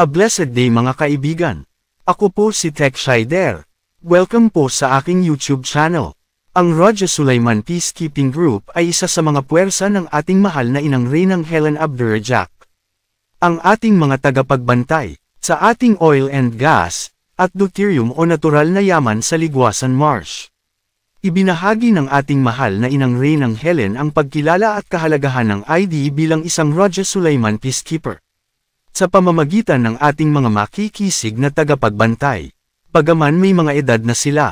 A blessed day mga kaibigan. Ako po si Tech Shider. Welcome po sa aking YouTube channel. Ang Roger Sulaiman Peacekeeping Group ay isa sa mga puwersa ng ating mahal na inang Reynang Helen abdur Ang ating mga tagapagbantay sa ating oil and gas at deuterium o natural na yaman sa Ligwasan Marsh. Ibinahagi ng ating mahal na inang Reynang Helen ang pagkilala at kahalagahan ng ID bilang isang Roger Sulaiman Peacekeeper sa pamamagitan ng ating mga makikisig na tagapagbantay. Pagaman may mga edad na sila,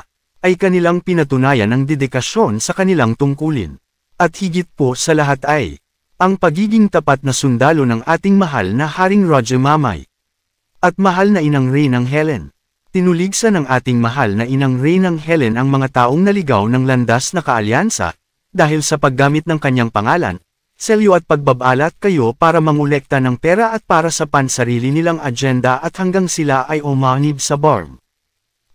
ay kanilang pinatunayan ang dedikasyon sa kanilang tungkulin. At higit po sa lahat ay, ang pagiging tapat na sundalo ng ating mahal na Haring Roger Mamay. At mahal na inang ng Helen. Tinuligsa ng ating mahal na inang ng Helen ang mga taong naligaw ng landas na kaalyansa, dahil sa paggamit ng kanyang pangalan, selyo at pagbabalat kayo para mangulekta ng pera at para sa pansarili nilang agenda at hanggang sila ay umanib sa barm.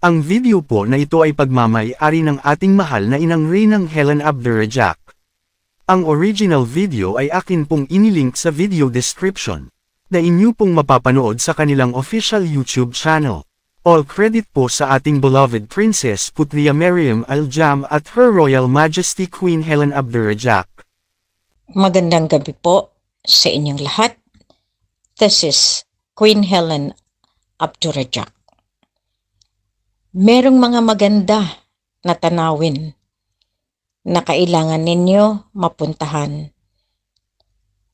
Ang video po na ito ay pagmamay-ari ng ating mahal na inang Reynang Helen Abderajak. Ang original video ay akin pong inilink sa video description na inyo pong mapapanood sa kanilang official YouTube channel. All credit po sa ating beloved Princess Putria Miriam Aljam at Her Royal Majesty Queen Helen Abderajak. Magandang gabi po sa inyong lahat. This is Queen Helen Abdurajak. Merong mga maganda na tanawin na kailangan ninyo mapuntahan.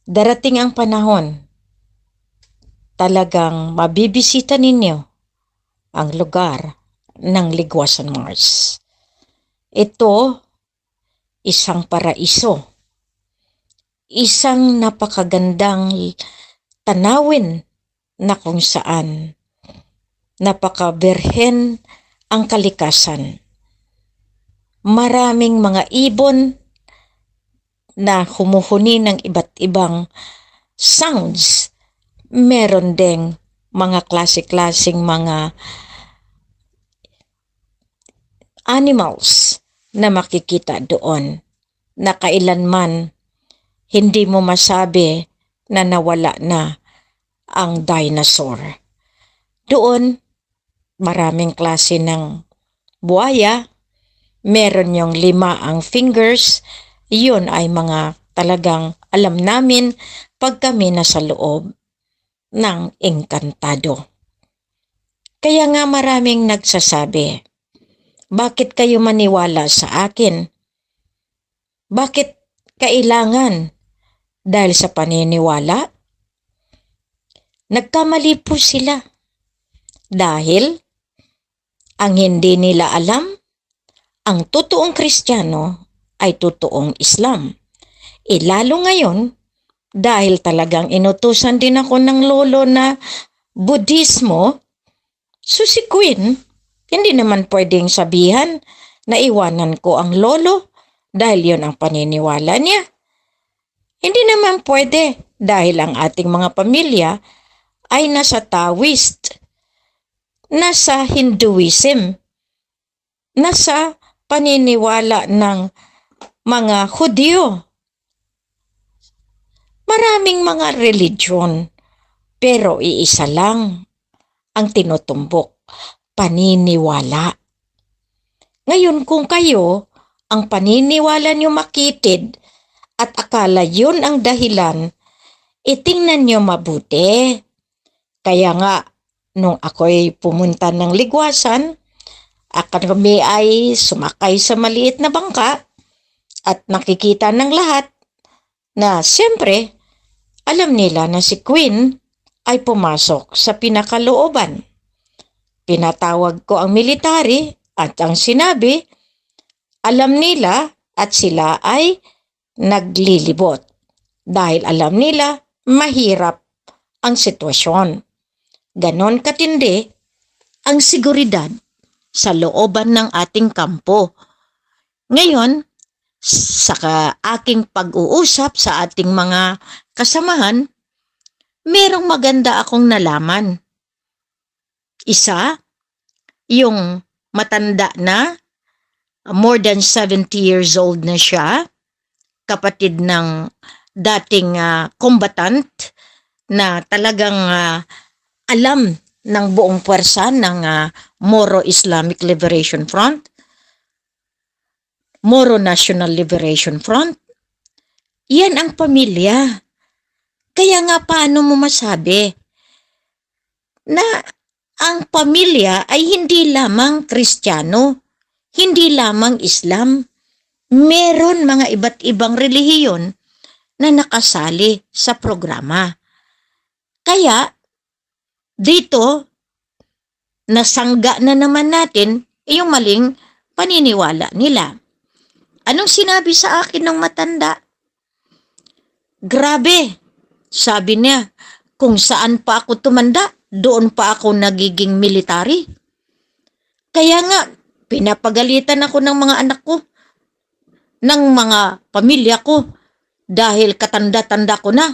Darating ang panahon, talagang mabibisita ninyo ang lugar ng Ligwasan Mars. Ito, isang paraiso isang napakagandang tanawin na kung saan napakaberhen ang kalikasan. Maraming mga ibon na humuhuni ng iba't ibang sounds. Meron ding mga klase-klaseng mga animals na makikita doon na kailanman hindi mo masabi na nawala na ang dinosaur. Doon, maraming klase ng buhaya. Meron yung lima ang fingers. Yun ay mga talagang alam namin pag kami nasa loob ng engkantado. Kaya nga maraming nagsasabi, bakit kayo maniwala sa akin? Bakit kailangan dahil sa paniniwala? Nagkamali po sila dahil ang hindi nila alam, ang totoong Kristiyano ay totoong Islam. E lalo ngayon, dahil talagang inutusan din ako ng lolo na Budismo, so Queen, hindi naman pwedeng sabihan na iwanan ko ang lolo dahil yon ang paniniwala niya. Hindi naman pwede dahil ang ating mga pamilya ay nasa Taoist, nasa Hinduism, nasa paniniwala ng mga Hudyo. Maraming mga religion, pero iisa lang ang tinutumbok, paniniwala. Ngayon kung kayo, ang paniniwala niyo makitid at akala yun ang dahilan, itingnan e, nyo mabuti. Kaya nga, nung ako'y pumunta ng ligwasan, kami ay sumakay sa maliit na bangka at nakikita ng lahat na siyempre, alam nila na si Queen ay pumasok sa pinakalooban. Pinatawag ko ang military at ang sinabi, alam nila at sila ay naglilibot dahil alam nila mahirap ang sitwasyon. Ganon katindi ang siguridad sa looban ng ating kampo. Ngayon, sa aking pag-uusap sa ating mga kasamahan, merong maganda akong nalaman. Isa, yung matanda na, more than 70 years old na siya, kapatid ng dating uh, combatant na talagang uh, alam ng buong puwersa ng uh, Moro Islamic Liberation Front, Moro National Liberation Front. Iyan ang pamilya. Kaya nga paano mo masabi na ang pamilya ay hindi lamang Kristiyano, hindi lamang Islam, meron mga iba't ibang relihiyon na nakasali sa programa. Kaya, dito, nasangga na naman natin yung maling paniniwala nila. Anong sinabi sa akin ng matanda? Grabe, sabi niya, kung saan pa ako tumanda, doon pa ako nagiging military. Kaya nga, pinapagalitan ako ng mga anak ko ng mga pamilya ko dahil katanda-tanda ko na.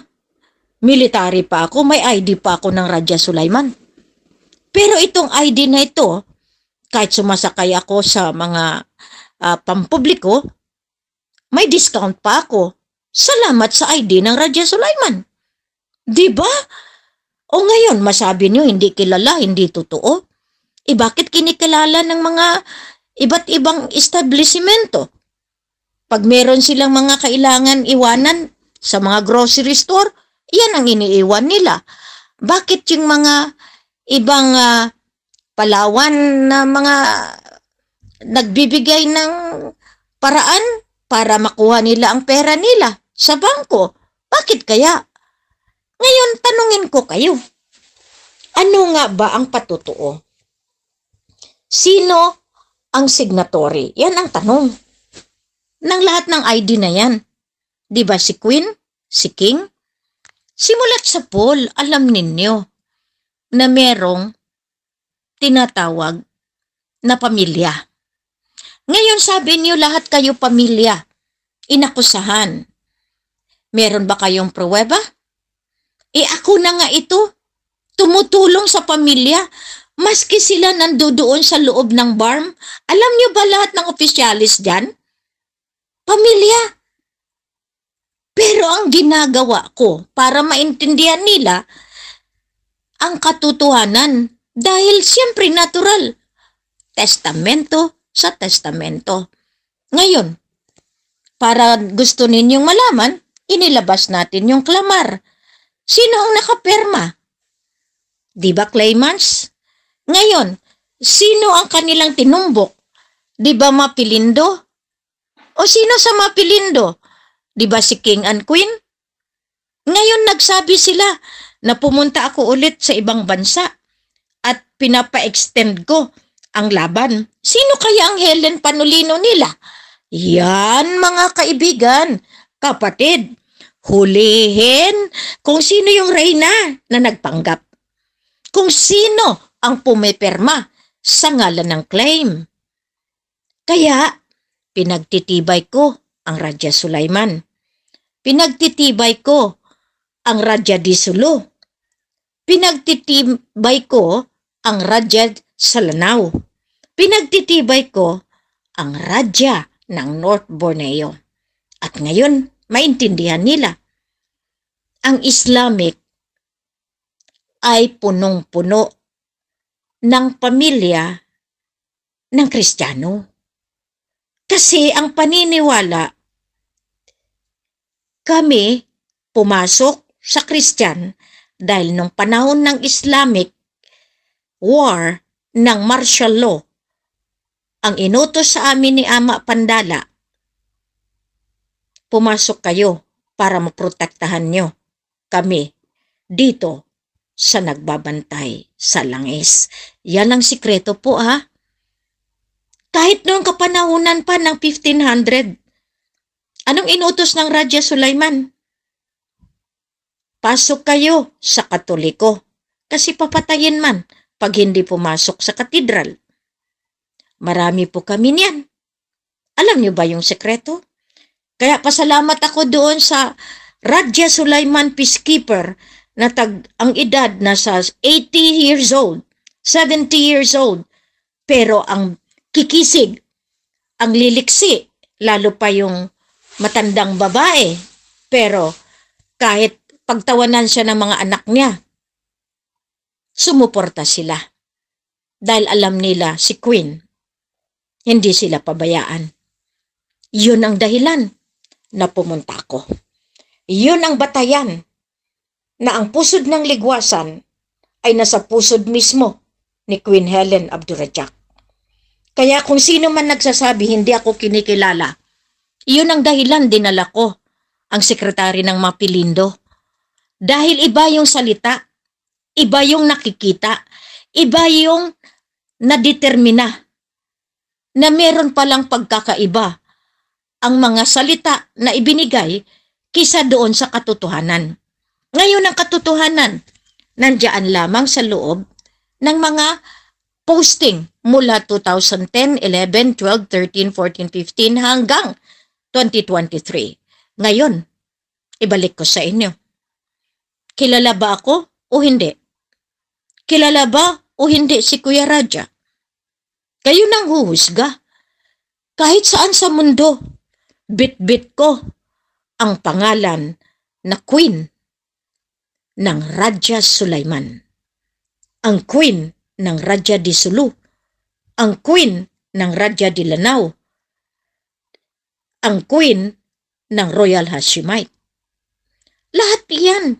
Military pa ako, may ID pa ako ng Raja Sulaiman. Pero itong ID na ito, kahit sumasakay ako sa mga uh, pampubliko, may discount pa ako. Salamat sa ID ng Raja Sulaiman. Di ba? O ngayon, masabi niyo hindi kilala, hindi totoo. E bakit kinikilala ng mga iba't ibang establishmento? Pag meron silang mga kailangan iwanan sa mga grocery store, yan ang iniiwan nila. Bakit yung mga ibang uh, Palawan na mga nagbibigay ng paraan para makuha nila ang pera nila sa bangko? Bakit kaya? Ngayon, tanungin ko kayo. Ano nga ba ang patutuo? Sino ang signatory? Yan ang tanong ng lahat ng ID na yan. Di ba si Queen? Si King? Simulat sa Paul, alam ninyo na merong tinatawag na pamilya. Ngayon sabi niyo lahat kayo pamilya, inakusahan. Meron ba kayong pruweba? E ako na nga ito, tumutulong sa pamilya, maski sila nandoon sa loob ng barm. Alam niyo ba lahat ng opisyalis dyan? Pamilya. Pero ang ginagawa ko para maintindihan nila ang katotohanan dahil siyempre natural. Testamento sa testamento. Ngayon, para gusto ninyong malaman, inilabas natin yung klamar. Sino ang nakaperma? Di ba claimants? Ngayon, sino ang kanilang tinumbok? Di ba mapilindo? O sino sa mapilindo? Di ba si King and Queen? Ngayon nagsabi sila na pumunta ako ulit sa ibang bansa at pinapa-extend ko ang laban. Sino kaya ang Helen Panulino nila? Yan mga kaibigan, kapatid, hulihin kung sino yung reyna na nagpanggap. Kung sino ang pumiperma sa ngalan ng claim. Kaya Pinagtitibay ko ang Radya Sulaiman. Pinagtitibay ko ang Radya Disulo. Pinagtitibay ko ang Radya Salanaw. Pinagtitibay ko ang Radya ng North Borneo. At ngayon, maintindihan nila. Ang Islamic ay punong-puno ng pamilya ng Kristiyano. Kasi ang paniniwala, kami pumasok sa Christian dahil nung panahon ng Islamic war ng martial law, ang inutos sa amin ni Ama Pandala, pumasok kayo para maprotektahan nyo kami dito sa nagbabantay sa langis. Yan ang sikreto po ha. Kahit noong kapanahunan pa ng 1500. Anong inutos ng Radya Sulaiman? Pasok kayo sa Katoliko kasi papatayin man pag hindi pumasok sa katedral. Marami po kami niyan. Alam niyo ba yung sekreto? Kaya pasalamat ako doon sa Radya Sulaiman Peacekeeper na tag, ang edad nasa 80 years old, 70 years old. Pero ang kikisig ang liliksi, lalo pa yung matandang babae. Pero kahit pagtawanan siya ng mga anak niya, sumuporta sila. Dahil alam nila si Queen, hindi sila pabayaan. Yun ang dahilan na pumunta ako. Yun ang batayan na ang pusod ng ligwasan ay nasa pusod mismo ni Queen Helen Abdurajak. Kaya kung sino man nagsasabi hindi ako kinikilala, iyon ang dahilan dinala ko, ang sekretary ng Mapilindo. Dahil iba yung salita, iba yung nakikita, iba yung nadetermina na meron palang pagkakaiba ang mga salita na ibinigay kisa doon sa katotohanan. Ngayon ang katotohanan, nandiyan lamang sa loob ng mga posting mula 2010, 11, 12, 13, 14, 15 hanggang 2023. Ngayon, ibalik ko sa inyo. Kilala ba ako o hindi? Kilala ba o hindi si Kuya Raja? Kayo nang huhusga. Kahit saan sa mundo, bit-bit ko ang pangalan na Queen ng Raja Sulaiman. Ang Queen ng Radya di Sulu, ang Queen ng Radya de Lanao, ang Queen ng Royal Hashemite. Lahat iyan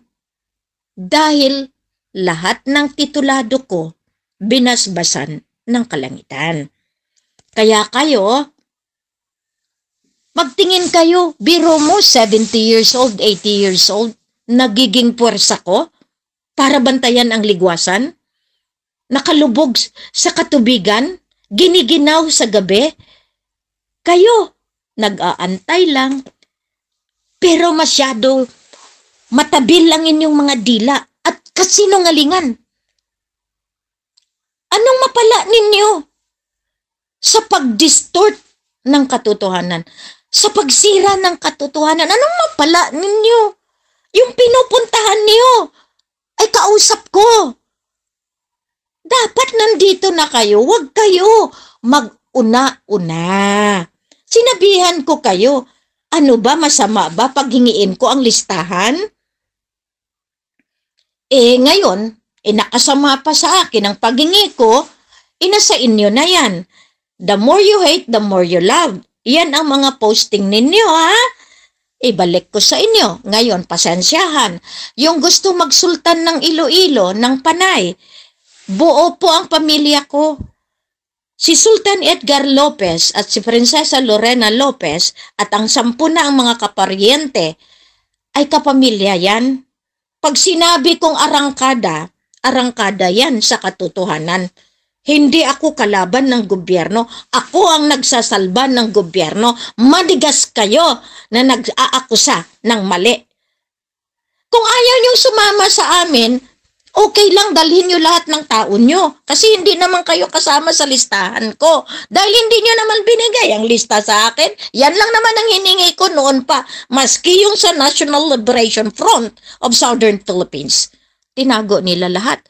dahil lahat ng titulado ko binasbasan ng kalangitan. Kaya kayo, magtingin kayo, biro mo 70 years old, 80 years old, nagiging puwersa ko para bantayan ang ligwasan? nakalubog sa katubigan, giniginaw sa gabi. Kayo, nag-aantay lang. Pero masyado matabil lang inyong mga dila at kasinungalingan. Anong mapala ninyo sa pag-distort ng katotohanan? Sa pagsira ng katotohanan, anong mapala ninyo? Yung pinupuntahan niyo ay kausap ko. Dapat nandito na kayo. Huwag kayo mag-una-una. Sinabihan ko kayo, ano ba masama ba paghingiin ko ang listahan? Eh ngayon, eh nakasama pa sa akin ang paghingi ko, ina eh, sa inyo na yan. The more you hate, the more you love. Yan ang mga posting ninyo ha. Ibalik ko sa inyo. Ngayon, pasensyahan. Yung gusto magsultan ng Iloilo, ng Panay, Buo po ang pamilya ko. Si Sultan Edgar Lopez at si Prinsesa Lorena Lopez at ang sampu na ang mga kaparyente ay kapamilya yan. Pag sinabi kong arangkada, arangkada yan sa katotohanan. Hindi ako kalaban ng gobyerno. Ako ang nagsasalba ng gobyerno. Madigas kayo na nag-aakusa ng mali. Kung ayaw niyong sumama sa amin, okay lang dalhin nyo lahat ng taon nyo. Kasi hindi naman kayo kasama sa listahan ko. Dahil hindi nyo naman binigay ang lista sa akin. Yan lang naman ang hiningi ko noon pa. Maski yung sa National Liberation Front of Southern Philippines. Tinago nila lahat.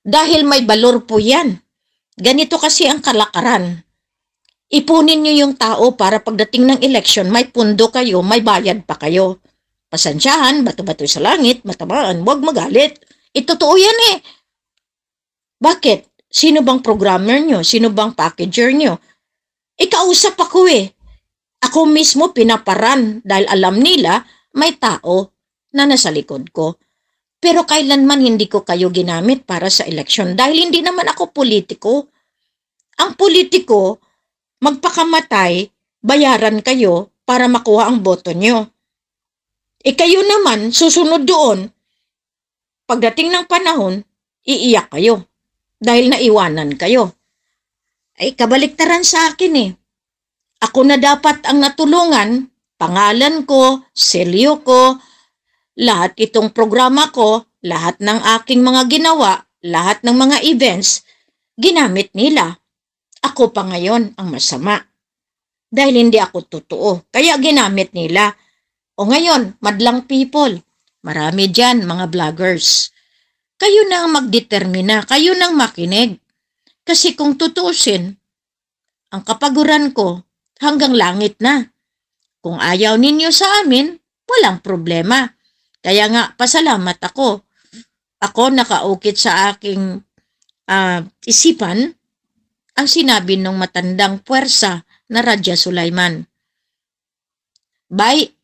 Dahil may balor po yan. Ganito kasi ang kalakaran. Ipunin nyo yung tao para pagdating ng election may pundo kayo, may bayad pa kayo. Pasensyahan, bato-bato sa langit, matamaan, huwag magalit. Itotoo eh, yan eh. Bakit? Sino bang programmer nyo? Sino bang packager nyo? Ikausap eh, ako eh. Ako mismo pinaparan dahil alam nila may tao na nasa likod ko. Pero kailanman hindi ko kayo ginamit para sa eleksyon dahil hindi naman ako politiko. Ang politiko, magpakamatay, bayaran kayo para makuha ang boto nyo. E kayo naman, susunod doon, Pagdating ng panahon, iiyak kayo dahil naiwanan kayo. Ay kabaliktaran sa akin eh. Ako na dapat ang natulungan, pangalan ko, selyo ko, lahat itong programa ko, lahat ng aking mga ginawa, lahat ng mga events, ginamit nila. Ako pa ngayon ang masama. Dahil hindi ako totoo, kaya ginamit nila. O ngayon, madlang people, Marami dyan, mga vloggers. Kayo na ang magdetermina, kayo nang makinig. Kasi kung tutuusin, ang kapaguran ko hanggang langit na. Kung ayaw ninyo sa amin, walang problema. Kaya nga, pasalamat ako. Ako nakaukit sa aking uh, isipan ang sinabi ng matandang puwersa na Raja Sulaiman. Bye!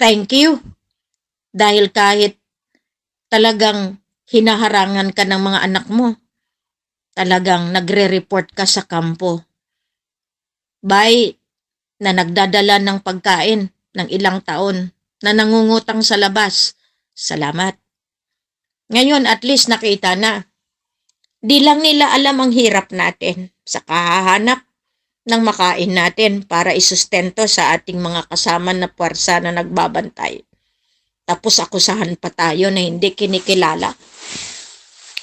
Thank you. Dahil kahit talagang hinaharangan ka ng mga anak mo, talagang nagre-report ka sa kampo. Bay na nagdadala ng pagkain ng ilang taon na nangungutang sa labas. Salamat. Ngayon at least nakita na. Di lang nila alam ang hirap natin sa kahahanap ng makain natin para isustento sa ating mga kasama na puwersa na nagbabantay. Tapos akusahan pa tayo na hindi kinikilala.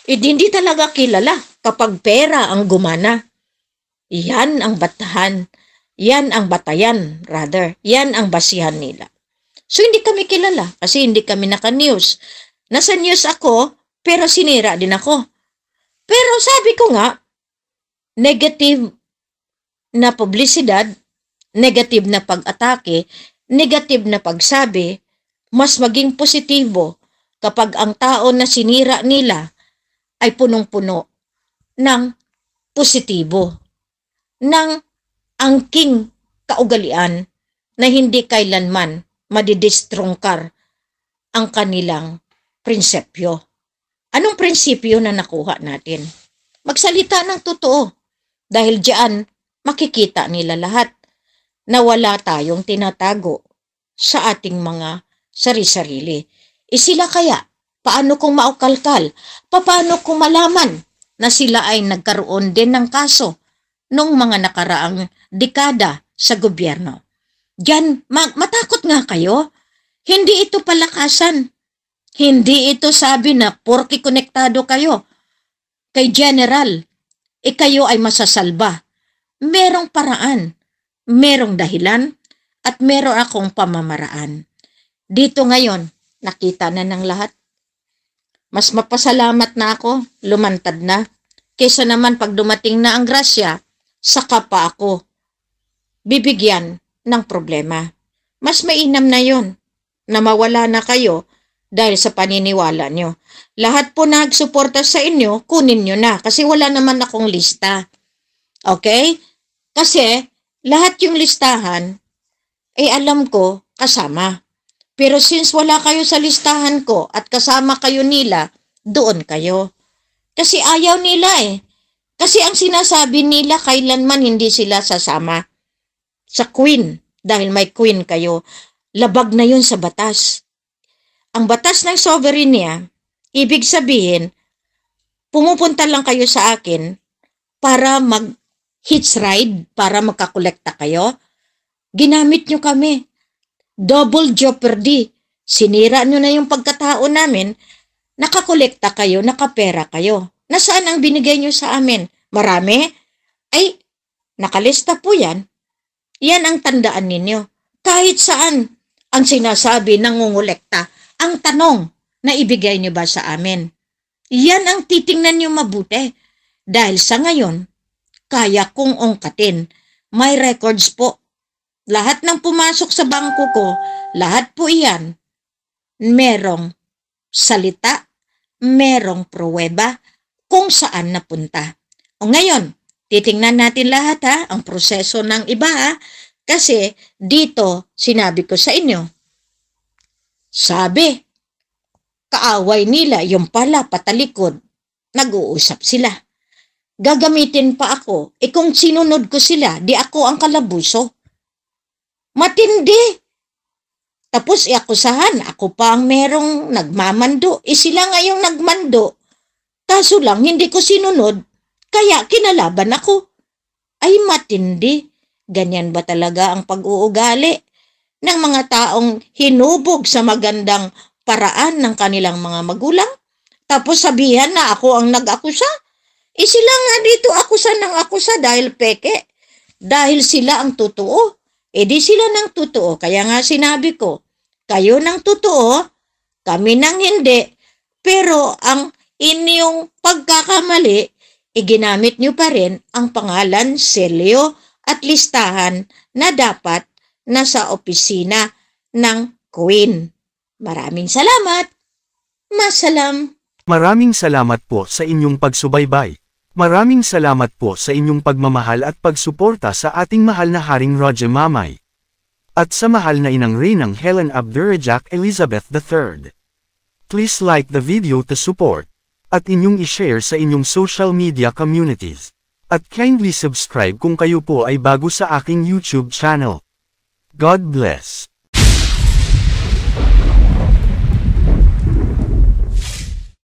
E hindi talaga kilala kapag pera ang gumana. Yan ang batahan. Yan ang batayan, rather. Yan ang basihan nila. So hindi kami kilala kasi hindi kami naka-news. Nasa news ako, pero sinira din ako. Pero sabi ko nga, negative na publisidad, negative na pag-atake, negative na pagsabi, mas maging positibo kapag ang tao na sinira nila ay punong-puno ng positibo, ng angking kaugalian na hindi kailanman madidistrongkar ang kanilang prinsipyo. Anong prinsipyo na nakuha natin? Magsalita ng totoo dahil diyan makikita nila lahat na wala tayong tinatago sa ating mga sari-sarili. E sila kaya, paano kung maukalkal? Paano kung malaman na sila ay nagkaroon din ng kaso noong mga nakaraang dekada sa gobyerno? Diyan, ma- matakot nga kayo. Hindi ito palakasan. Hindi ito sabi na porki konektado kayo. Kay General, e kayo ay masasalba. Merong paraan, merong dahilan, at meron akong pamamaraan. Dito ngayon, nakita na ng lahat. Mas mapasalamat na ako, lumantad na, kaysa naman pag dumating na ang grasya, saka pa ako. Bibigyan ng problema. Mas mainam na yon na mawala na kayo dahil sa paniniwala nyo. Lahat po nagsuporta sa inyo, kunin nyo na kasi wala naman akong lista. Okay? Kasi lahat yung listahan, eh alam ko kasama. Pero since wala kayo sa listahan ko at kasama kayo nila, doon kayo. Kasi ayaw nila eh. Kasi ang sinasabi nila kailanman hindi sila sasama sa queen dahil may queen kayo. Labag na yun sa batas. Ang batas ng sovereign ibig sabihin, pumupunta lang kayo sa akin para mag hitch ride, para magkakolekta kayo. Ginamit nyo kami Double jeopardy. Sinira nyo na yung pagkatao namin, nakakolekta kayo, nakapera kayo. Nasaan ang binigay nyo sa amin? Marami? Ay, nakalista po yan. Yan ang tandaan ninyo. Kahit saan ang sinasabi ng ang tanong na ibigay nyo ba sa amin? Yan ang titingnan nyo mabuti. Dahil sa ngayon, kaya kong ungkatin. May records po lahat ng pumasok sa bangko ko, lahat po iyan, merong salita, merong pruweba kung saan napunta. O ngayon, titingnan natin lahat ha, ang proseso ng iba ha, kasi dito sinabi ko sa inyo, sabi, kaaway nila yung pala patalikod, nag-uusap sila. Gagamitin pa ako, e kung sinunod ko sila, di ako ang kalabuso. Matindi. Tapos iakusahan, ako pa ang merong nagmamando. E sila nga yung nagmando. Kaso lang, hindi ko sinunod, kaya kinalaban ako. Ay matindi. Ganyan ba talaga ang pag-uugali ng mga taong hinubog sa magandang paraan ng kanilang mga magulang? Tapos sabihan na ako ang nag-akusa? E sila nga dito akusa ng akusa dahil peke. Dahil sila ang totoo. E di sila ng totoo. Kaya nga sinabi ko, kayo ng totoo, kami ng hindi. Pero ang inyong pagkakamali, iginamit niyo pa rin ang pangalan, selyo at listahan na dapat nasa opisina ng Queen. Maraming salamat! Masalam! Maraming salamat po sa inyong pagsubaybay. Maraming salamat po sa inyong pagmamahal at pagsuporta sa ating mahal na Haring Roger Mamay. At sa mahal na inang Reynang Helen Abdurajak Elizabeth III. Please like the video to support. At inyong ishare sa inyong social media communities. At kindly subscribe kung kayo po ay bago sa aking YouTube channel. God bless.